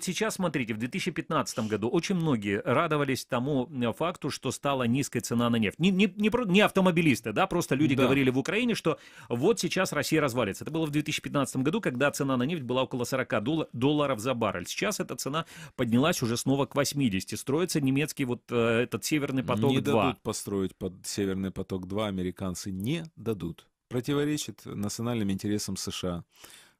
Сейчас, смотрите, в 2015 году очень многие радовались тому э, факту, что стала низкая цена на нефть. Не, не, не, не автомобилисты, да, просто люди да. говорили в Украине, что вот сейчас Россия развалится. Это было в 2015 году, когда цена на нефть была около 40 дол- долларов за баррель. Сейчас эта цена поднялась уже снова к 80. Строится немецкий вот э, этот «Северный поток-2». Не дадут построить под «Северный поток-2» американцы, не дадут. Противоречит национальным интересам США.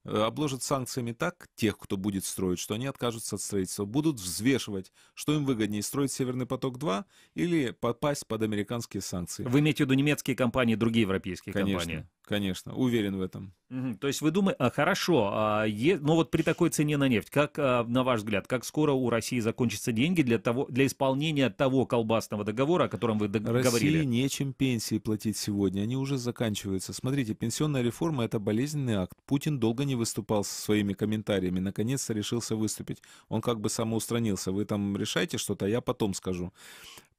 Э, обложат санкциями так тех, кто будет строить, что они откажутся от строительства, будут взвешивать, что им выгоднее, строить «Северный поток-2» или попасть под американские санкции. Вы имеете в виду немецкие компании, другие европейские Конечно. компании? Конечно, уверен в этом. Угу. То есть вы думаете, а, хорошо, а, е... но ну вот при такой цене на нефть, как, а, на ваш взгляд, как скоро у России закончатся деньги для, того, для исполнения того колбасного договора, о котором вы дог... говорили? России нечем пенсии платить сегодня, они уже заканчиваются. Смотрите, пенсионная реформа – это болезненный акт. Путин долго не выступал со своими комментариями, наконец-то решился выступить. Он как бы самоустранился, вы там решайте что-то, а я потом скажу.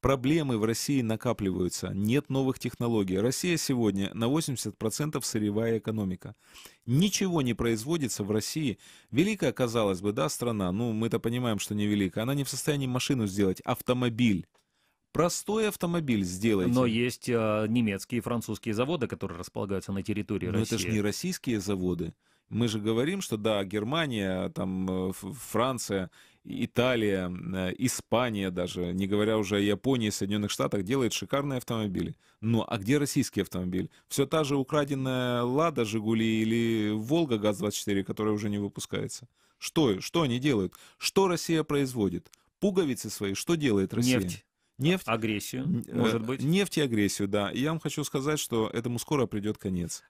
Проблемы в России накапливаются, нет новых технологий. Россия сегодня на 80% сырьевая экономика. Ничего не производится в России. Великая, казалось бы, да, страна, ну мы-то понимаем, что не великая, она не в состоянии машину сделать, автомобиль. Простой автомобиль сделать. Но есть э, немецкие и французские заводы, которые располагаются на территории Но России. Но это же не российские заводы мы же говорим, что да, Германия, там э, Франция, Италия, э, Испания даже, не говоря уже о Японии, Соединенных Штатах, делает шикарные автомобили. Ну, а где российский автомобиль? Все та же украденная «Лада», «Жигули» или «Волга» ГАЗ-24, которая уже не выпускается. Что, э, что они делают? Что Россия производит? Пуговицы свои, что делает Россия? Нефть. Нефть. Агрессию, может быть. Нефть и агрессию, да. И я вам хочу сказать, что этому скоро придет конец.